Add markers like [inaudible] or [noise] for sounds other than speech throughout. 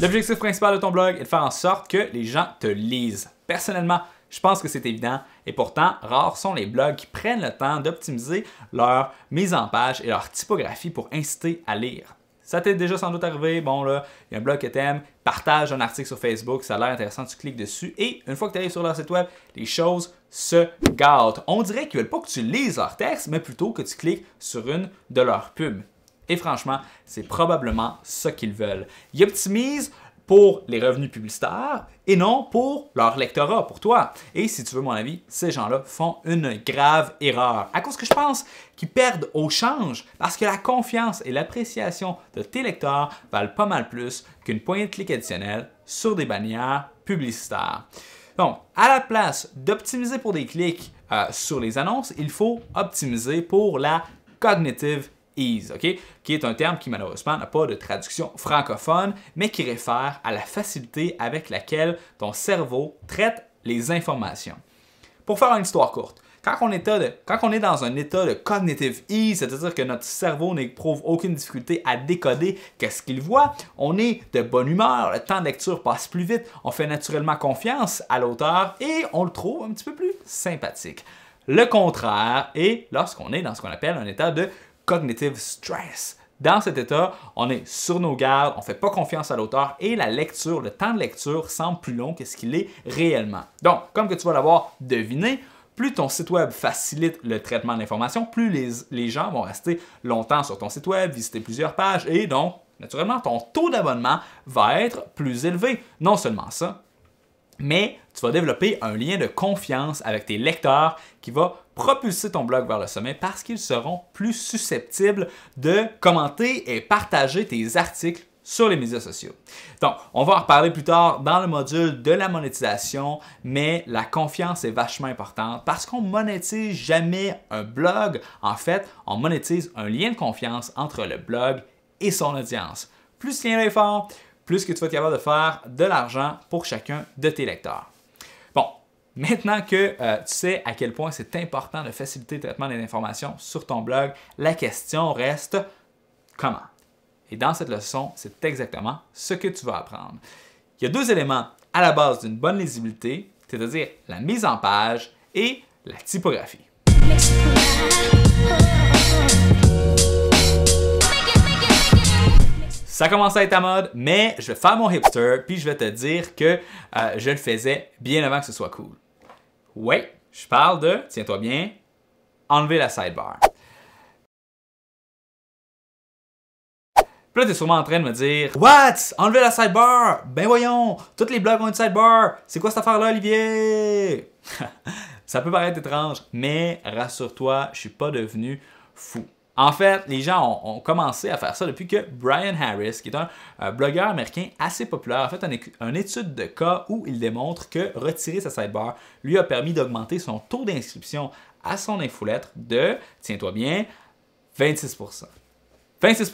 L'objectif principal de ton blog est de faire en sorte que les gens te lisent. Personnellement, je pense que c'est évident et pourtant, rares sont les blogs qui prennent le temps d'optimiser leur mise en page et leur typographie pour inciter à lire. Ça t'est déjà sans doute arrivé, bon là, il y a un blog que t'aimes, partage un article sur Facebook, ça a l'air intéressant, tu cliques dessus et une fois que tu arrives sur leur site web, les choses se gâtent. On dirait qu'ils veulent pas que tu lises leur texte, mais plutôt que tu cliques sur une de leurs pubs. Et franchement, c'est probablement ce qu'ils veulent. Ils optimisent pour les revenus publicitaires et non pour leur lectorat, pour toi. Et si tu veux mon avis, ces gens-là font une grave erreur. À cause que je pense qu'ils perdent au change parce que la confiance et l'appréciation de tes lecteurs valent pas mal plus qu'une pointe de clics additionnelle sur des bannières publicitaires. Donc, à la place d'optimiser pour des clics euh, sur les annonces, il faut optimiser pour la cognitive ease, OK? Qui est un terme qui malheureusement n'a pas de traduction francophone, mais qui réfère à la facilité avec laquelle ton cerveau traite les informations. Pour faire une histoire courte, quand on, est dans un état de cognitive ease, c'est-à-dire que notre cerveau n'éprouve aucune difficulté à décoder qu'est-ce qu'il voit, on est de bonne humeur, le temps de lecture passe plus vite, on fait naturellement confiance à l'auteur et on le trouve un petit peu plus sympathique. Le contraire est lorsqu'on est dans ce qu'on appelle un état de cognitive stress. Dans cet état, on est sur nos gardes, on ne fait pas confiance à l'auteur et la lecture, le temps de lecture semble plus long que ce qu'il est réellement. Donc, comme que tu vas l'avoir deviné, plus ton site web facilite le traitement de l'information, plus les, les gens vont rester longtemps sur ton site web, visiter plusieurs pages et donc, naturellement, ton taux d'abonnement va être plus élevé. Non seulement ça, mais tu vas développer un lien de confiance avec tes lecteurs qui va propulser ton blog vers le sommet parce qu'ils seront plus susceptibles de commenter et partager tes articles sur les médias sociaux. Donc, on va en reparler plus tard dans le module de la monétisation, mais la confiance est vachement importante parce qu'on monétise jamais un blog. En fait, on monétise un lien de confiance entre le blog et son audience. Plus ce lien est fort, plus que tu vas être capable de faire de l'argent pour chacun de tes lecteurs. Bon, Maintenant que euh, tu sais à quel point c'est important de faciliter le traitement des informations sur ton blog, la question reste comment? Et dans cette leçon, c'est exactement ce que tu vas apprendre. Il y a deux éléments à la base d'une bonne lisibilité, c'est-à-dire la mise en page et la typographie. Ça commence à être à mode, mais je vais faire mon hipster, puis je vais te dire que euh, je le faisais bien avant que ce soit cool. Oui, je parle de, tiens-toi bien, enlever la sidebar. Puis là, t'es sûrement en train de me dire What? Enlever la sidebar? Ben voyons, tous les blogs ont une sidebar. C'est quoi cette affaire-là, Olivier? [laughs] Ça peut paraître étrange, mais rassure-toi, je suis pas devenu fou. En fait, les gens ont, commencé à faire ça depuis que Brian Harris, qui est un euh, blogueur américain assez populaire, a fait une étude de cas où il démontre que retirer sa sidebar lui a permis d'augmenter son taux d'inscription à son infolettre de, tiens-toi bien, 26 26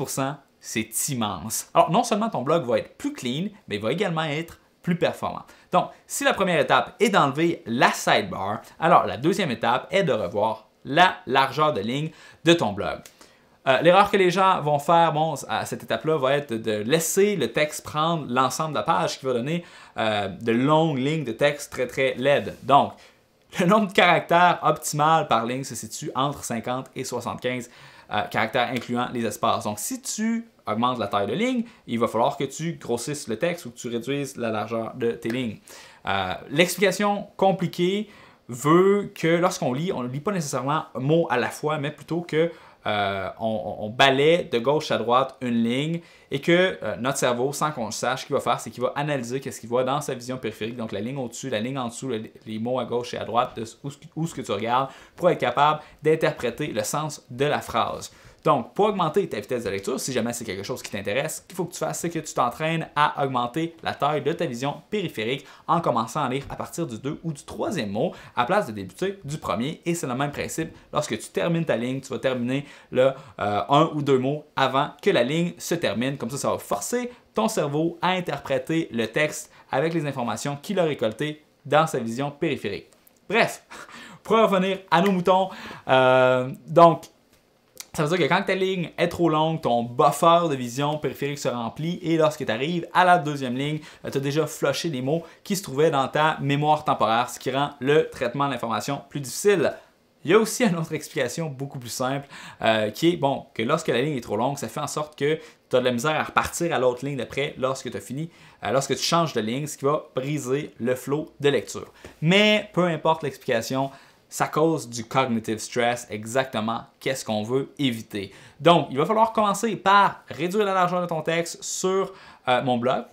c'est immense. Alors, non seulement ton blog va être plus clean, mais il va également être plus performant. Donc, si la première étape est d'enlever la sidebar, alors la deuxième étape est de revoir la largeur de ligne de ton blog. Euh, l'erreur que les gens vont faire à cette étape-là va être de laisser le texte prendre l'ensemble de la page, qui va donner euh, de longues lignes de texte très très laides. Donc, le nombre de caractères optimal par ligne se situe entre 50 et 75 euh, caractères incluant les espaces. Donc, si tu augmentes la taille de ligne, il va falloir que tu grossisses le texte ou que tu réduises la largeur de tes lignes. L'explication compliquée veut que lorsqu'on lit, on ne lit pas nécessairement mot à la fois, mais plutôt que euh, on, balaie de gauche à droite une ligne et que euh, notre cerveau, sans qu'on le sache, ce qu'il va faire, c'est qu'il va analyser ce qu'il voit dans sa vision périphérique, donc la ligne au-dessus, la ligne en dessous, les mots à gauche et à droite, de, où, est ce que tu regardes, pour être capable d'interpréter le sens de la phrase. Donc, pour augmenter ta vitesse de lecture, si jamais c'est quelque chose qui t'intéresse, ce qu'il faut que tu fasses, c'est que tu t'entraînes à augmenter la taille de ta vision périphérique en commençant à lire à partir du 2 ou du troisième mot à place de débuter du premier. Et c'est le même principe. Lorsque tu termines ta ligne, tu vas terminer le euh, un ou deux mots avant que la ligne se termine. Comme ça, ça va forcer ton cerveau à interpréter le texte avec les informations qu'il a récoltées dans sa vision périphérique. Bref, [laughs] pour revenir à nos moutons, euh, donc ça veut dire que quand ta ligne est trop longue, ton buffer de vision périphérique se remplit et lorsque tu arrives à la deuxième ligne, euh, tu as déjà flushé les mots qui se trouvaient dans ta mémoire temporaire, ce qui rend le traitement de l'information plus difficile. Il y a aussi [laughs] une autre explication beaucoup plus simple euh, qui est bon, que lorsque la ligne est trop longue, ça fait en sorte que tu as de la misère à repartir à l'autre ligne d'après lorsque tu as fini, euh, lorsque tu changes de ligne, ce qui va briser le flot de lecture. Mais peu importe l'explication, ça cause du cognitive stress, exactement qu'est-ce qu'on veut éviter. Donc, il va falloir commencer par réduire la largeur de ton texte sur euh, mon blog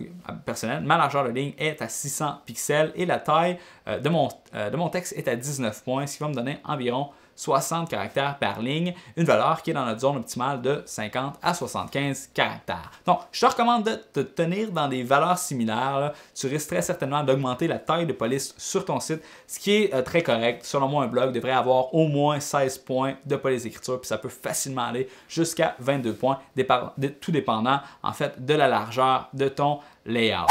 personnel. Ma largeur de ligne est à 600 pixels et la taille euh, de, mon, euh, de mon texte est à 19 points, ce qui va me donner environ 60 caractères par ligne, une valeur qui est dans notre zone optimale de 50 à 75 caractères. Donc, je te recommande de te tenir dans des valeurs similaires. Tu risques très certainement d'augmenter la taille de police sur ton site, ce qui est euh, très correct. Selon moi, un blog devrait avoir au moins 16 points de police d'écriture, puis ça peut facilement aller jusqu'à 22 points, tout dépendant en fait de la largeur de ton layout.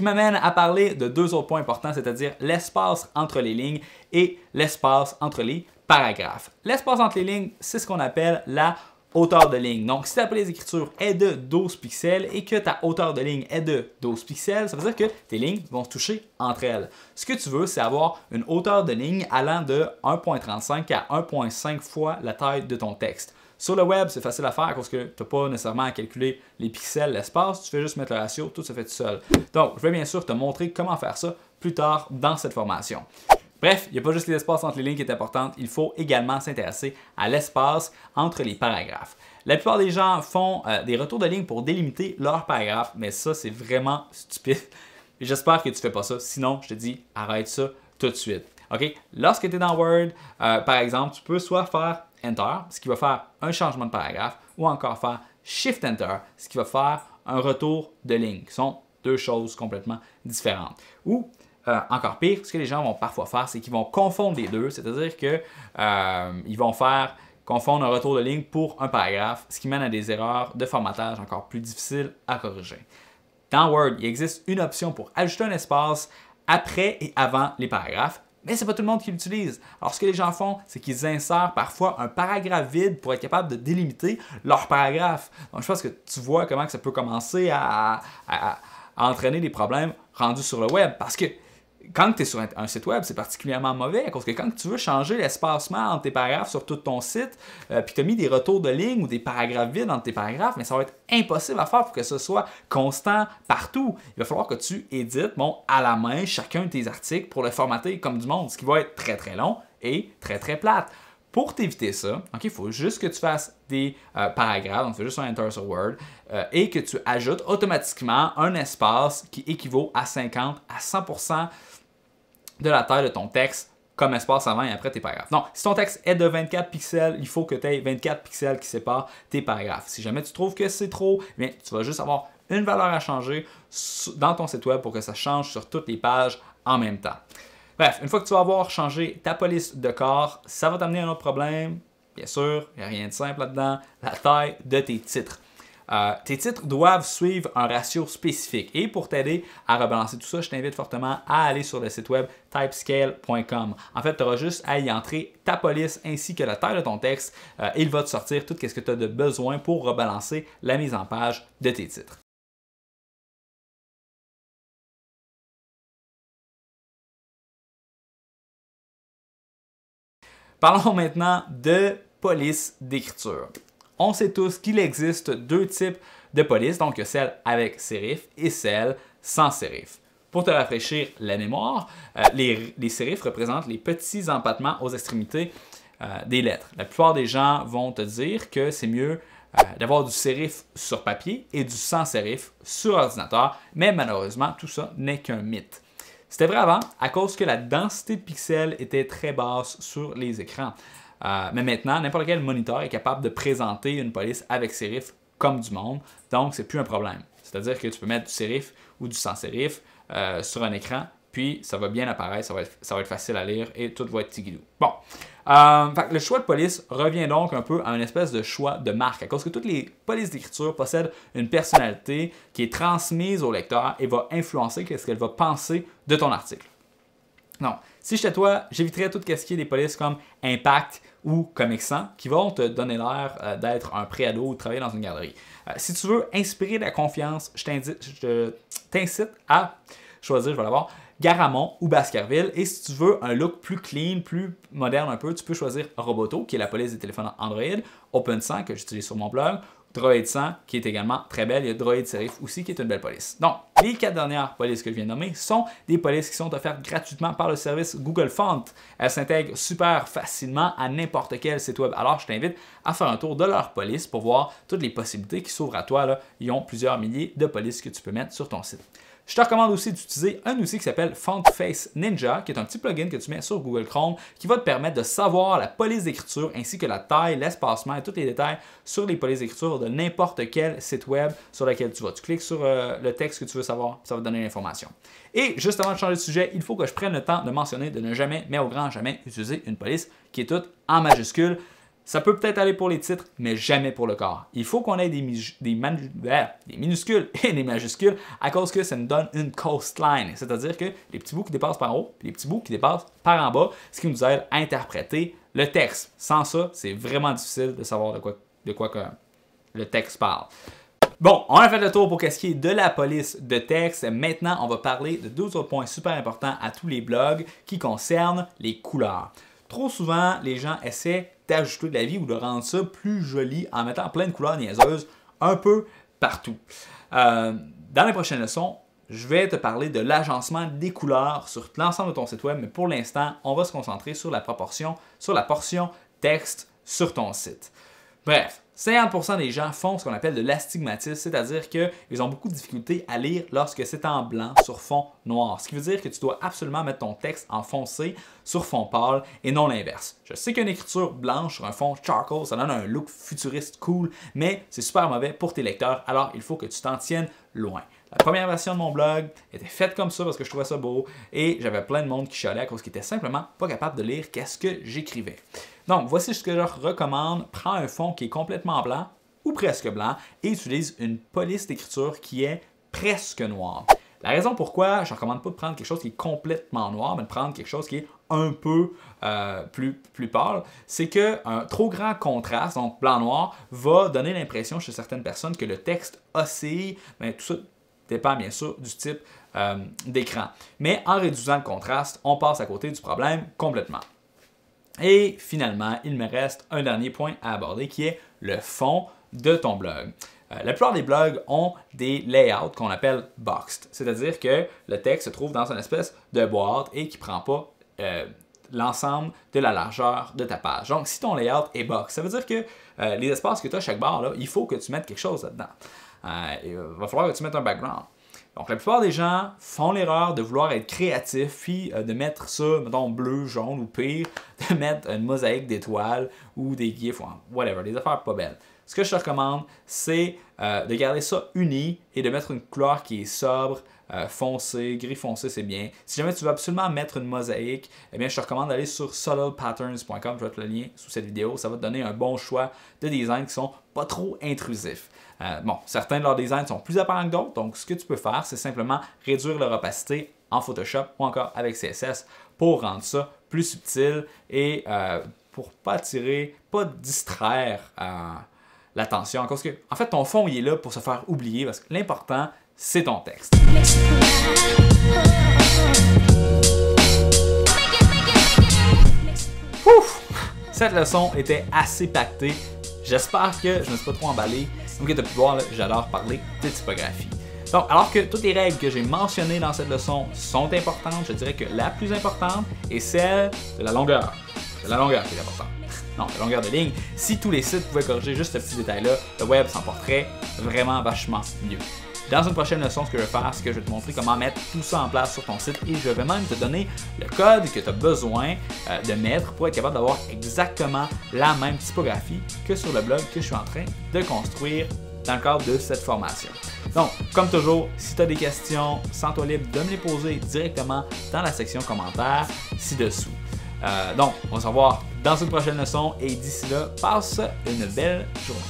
qui m'amène à parler de deux autres points importants, c'est-à-dire l'espace entre les lignes et l'espace entre les paragraphes. L'espace entre les lignes, c'est ce qu'on appelle la hauteur de ligne. Donc, si ta police d'écriture est de 12 pixels et que ta hauteur de ligne est de 12 pixels, ça veut dire que tes lignes vont se toucher entre elles. Ce que tu veux, c'est avoir une hauteur de ligne allant de 1.35 à 1.5 fois la taille de ton texte. Sur le web, c'est facile à faire parce que tu n'as pas nécessairement à calculer les pixels, l'espace, tu fais juste mettre le ratio, tout se fait tout seul. Donc, je vais bien sûr te montrer comment faire ça plus tard dans cette formation. Bref, il n'y a pas juste l'espace entre les lignes qui est importante, il faut également s'intéresser à l'espace entre les paragraphes. La plupart des gens font euh, des retours de lignes pour délimiter leurs paragraphes, mais ça, c'est vraiment stupide. [laughs] J'espère que tu ne fais pas ça, sinon, je te dis, arrête ça tout de suite. OK? Lorsque tu es dans Word, euh, par exemple, tu peux soit faire Enter, ce qui va faire un changement de paragraphe, ou encore faire Shift Enter, ce qui va faire un retour de ligne, Ce sont deux choses complètement différentes. Ou euh, encore pire, ce que les gens vont parfois faire, c'est qu'ils vont confondre les deux, c'est-à-dire qu'ils euh, vont faire confondre un retour de ligne pour un paragraphe, ce qui mène à des erreurs de formatage encore plus difficiles à corriger. Dans Word, il existe une option pour ajouter un espace après et avant les paragraphes, mais c'est pas tout le monde qui l'utilise. Alors ce que les gens font, c'est qu'ils insèrent parfois un paragraphe vide pour être capable de délimiter leur paragraphe. Donc je pense que tu vois comment ça peut commencer à entraîner des problèmes rendus sur le web. Parce que quand tu es sur un site web, c'est particulièrement mauvais parce que quand tu veux changer l'espacement entre tes paragraphes sur tout ton site, euh, puis tu as mis des retours de ligne ou des paragraphes vides entre tes paragraphes, mais ça va être impossible à faire pour que ce soit constant partout. Il va falloir que tu édites bon, à la main chacun de tes articles pour le formater comme du monde, ce qui va être très très long et très très plate. Pour t'éviter ça, il faut juste que tu fasses des euh, paragraphes, donc tu fais juste un Enter sur Word, euh, et que tu ajoutes automatiquement un espace qui équivaut à 50 à 100 de la taille de ton texte comme espace avant et après tes paragraphes. Non, si ton texte est de 24 pixels, il faut que tu aies 24 pixels qui séparent tes paragraphes. Si jamais tu trouves que c'est trop, mais eh tu vas juste avoir une valeur à changer dans ton site web pour que ça change sur toutes les pages en même temps. Bref, une fois que tu vas avoir changé ta police de corps, ça va t'amener à un autre problème. Bien sûr, il n'y a rien de simple là-dedans, la taille de tes titres. Euh, tes titres doivent suivre un ratio spécifique. Et pour t'aider à rebalancer tout ça, je t'invite fortement à aller sur le site web typescale.com. En fait, tu auras juste à y entrer ta police ainsi que la taille de ton texte. Euh, il va te sortir tout ce que tu as de besoin pour rebalancer la mise en page de tes titres. Parlons maintenant de police d'écriture. On sait tous qu'il existe deux types de polices, donc celle avec sérif et celle sans sérif. Pour te rafraîchir la mémoire, euh, les, sérifs représentent les petits empattements aux extrémités euh, des lettres. La plupart des gens vont te dire que c'est mieux euh, d'avoir du sérif sur papier et du sans sérif sur ordinateur, mais malheureusement, tout ça n'est qu'un mythe. C'était vrai avant à cause que la densité de pixels était très basse sur les écrans. Euh, mais maintenant, n'importe quel moniteur est capable de présenter une police avec sérif comme du monde, donc c'est plus un problème. C'est-à-dire que tu peux mettre du serif ou du sans serif euh, sur un écran, puis ça va bien apparaître, ça va être, facile à lire et tout va être tigidou. Bon. Euh, le choix de police revient donc un peu à une espèce de choix de marque, à cause que toutes les polices d'écriture possèdent une personnalité qui est transmise au lecteur et va influencer ce qu'elle va penser de ton article. Non. Si j'étais toi, j'éviterais tout ce des polices comme Impact ou Comic Sans, qui vont te donner l'air euh, d'être un préado ou de travailler dans une galerie. Euh, si tu veux inspirer de la confiance, je t'incite à choisir, je vais l'avoir, Garamond ou Baskerville. Et si tu veux un look plus clean, plus moderne un peu, tu peux choisir Roboto, qui est la police des téléphones Android, Open 100 que j'utilise sur mon blog, Droid 100, qui est également très belle. Il y a Droid Serif aussi, qui est une belle police. Donc, les quatre dernières polices que je viens de nommer sont des polices qui sont offertes gratuitement par le service Google Font. Elles s'intègrent super facilement à n'importe quel site web. Alors, je t'invite à faire un tour de leur police pour voir toutes les possibilités qui s'ouvrent à toi. Ils ont plusieurs milliers de polices que tu peux mettre sur ton site. Je te recommande aussi d'utiliser un outil qui s'appelle Face Ninja, qui est un petit plugin que tu mets sur Google Chrome qui va te permettre de savoir la police d'écriture ainsi que la taille, l'espacement et tous les détails sur les polices d'écriture de n'importe quel site web sur lequel tu vas. Tu cliques sur euh, le texte que tu veux savoir, ça va te donner l'information. Et juste avant de changer de sujet, il faut que je prenne le temps de mentionner de ne jamais, mais au grand jamais, utiliser une police qui est toute en majuscule. Ça peut peut-être aller pour les titres, mais jamais pour le corps. Il faut qu'on ait des, des, minuscules [laughs] et des majuscules à cause que ça nous donne une coastline, c'est-à-dire que les petits bouts qui dépassent par haut, les petits bouts qui dépassent par en bas, ce qui nous aide à interpréter le texte. Sans ça, c'est vraiment difficile de savoir de quoi, que le texte parle. Bon, on a fait le tour pour qu'est-ce qui est de la police de texte. Maintenant, on va parler de deux autres points super importants à tous les blogs qui concernent les couleurs. Trop souvent, les gens essaient ajouter de la vie ou de rendre ça plus joli en mettant plein de couleurs niaiseuses un peu partout. Euh, dans les prochaines leçons, je vais te parler de l'agencement des couleurs sur l'ensemble de ton site web, mais pour l'instant, on va se concentrer sur la proportion, sur la portion texte sur ton site. Bref, 50% des gens font ce qu'on appelle de l'astigmatisme, c'est-à-dire qu'ils ont beaucoup de difficultés à lire lorsque c'est en blanc sur fond noir. Ce qui veut dire que tu dois absolument mettre ton texte en foncé sur fond pâle et non l'inverse. Je sais qu'une écriture blanche sur un fond charcoal, ça donne un look futuriste cool, mais c'est super mauvais pour tes lecteurs, alors il faut que tu t'en tiennes loin. La première version de mon blog était faite comme ça parce que je trouvais ça beau et j'avais plein de monde qui chialait à cause qu'ils n'étaient simplement pas capable de lire qu'est-ce que j'écrivais. Donc, voici ce que je recommande. Prends un fond qui est complètement blanc ou presque blanc et utilise une police d'écriture qui est presque noire. La raison pourquoi je ne recommande pas de prendre quelque chose qui est complètement noir, mais de prendre quelque chose qui est un peu euh, plus, pâle, c'est qu'un trop grand contraste, donc blanc-noir, va donner l'impression chez certaines personnes que le texte oscille, mais tout ça dépend bien sûr du type euh, d'écran. Mais en réduisant le contraste, on passe à côté du problème complètement. Et finalement, il me reste un dernier point à aborder qui est le fond de ton blog. Euh, la plupart des blogs ont des layouts qu'on appelle boxed, c'est-à-dire que le texte se trouve dans une espèce de boîte et qui ne prend pas euh, l'ensemble de la largeur de ta page. Donc, si ton layout est box, ça veut dire que euh, les espaces que tu as à chaque barre, il faut que tu mettes quelque chose là-dedans. il va falloir que tu mettes un background. Donc, la plupart des gens font l'erreur de vouloir être créatif, puis de mettre ça, mettons, bleu, jaune ou pire, [laughs] mettre une mosaïque d'étoiles ou des gifs, whatever, des affaires pas belles. Ce que je te recommande, c'est euh, de garder ça uni et de mettre une couleur qui est sobre, foncée, euh, foncé, gris foncé, c'est bien. Si jamais tu veux absolument mettre une mosaïque, eh bien, je te recommande d'aller sur solidpatterns.com. Je vais te le lien sous cette vidéo. Ça va te donner un bon choix de designs qui sont pas trop intrusifs. Euh, bon, certains de leurs designs sont plus apparents que d'autres, donc ce que tu peux faire, c'est simplement réduire leur opacité en Photoshop ou encore avec CSS pour rendre ça plus subtil et euh, pour pas attirer, pas distraire euh, l'attention. Parce que, en fait, ton fond, il est là pour se faire oublier parce que l'important, c'est ton texte. Cette leçon était assez pactée. J'espère que je ne me suis pas trop emballé. Comme tu as pu voir, j'adore parler de typographie. Donc, alors que toutes les règles que j'ai mentionnées dans cette leçon sont importantes, je dirais que la plus importante est celle de la longueur. C'est la longueur qui est importante. Non, la longueur de ligne. Si tous les sites pouvaient corriger juste ce petit détail-là, le web s'en porterait vraiment vachement mieux. Dans une prochaine leçon, ce que je vais faire, c'est que je vais te montrer comment mettre tout ça en place sur ton site et je vais même te donner le code que tu as besoin euh, de mettre pour être capable d'avoir exactement la même typographie que sur le blog que je suis en train de construire dans le cadre de cette formation. Donc, comme toujours, si tu as des questions, sens-toi libre de me les poser directement dans la section commentaires ci-dessous. Euh, donc, on se revoit dans une prochaine leçon et d'ici là, passe une belle journée.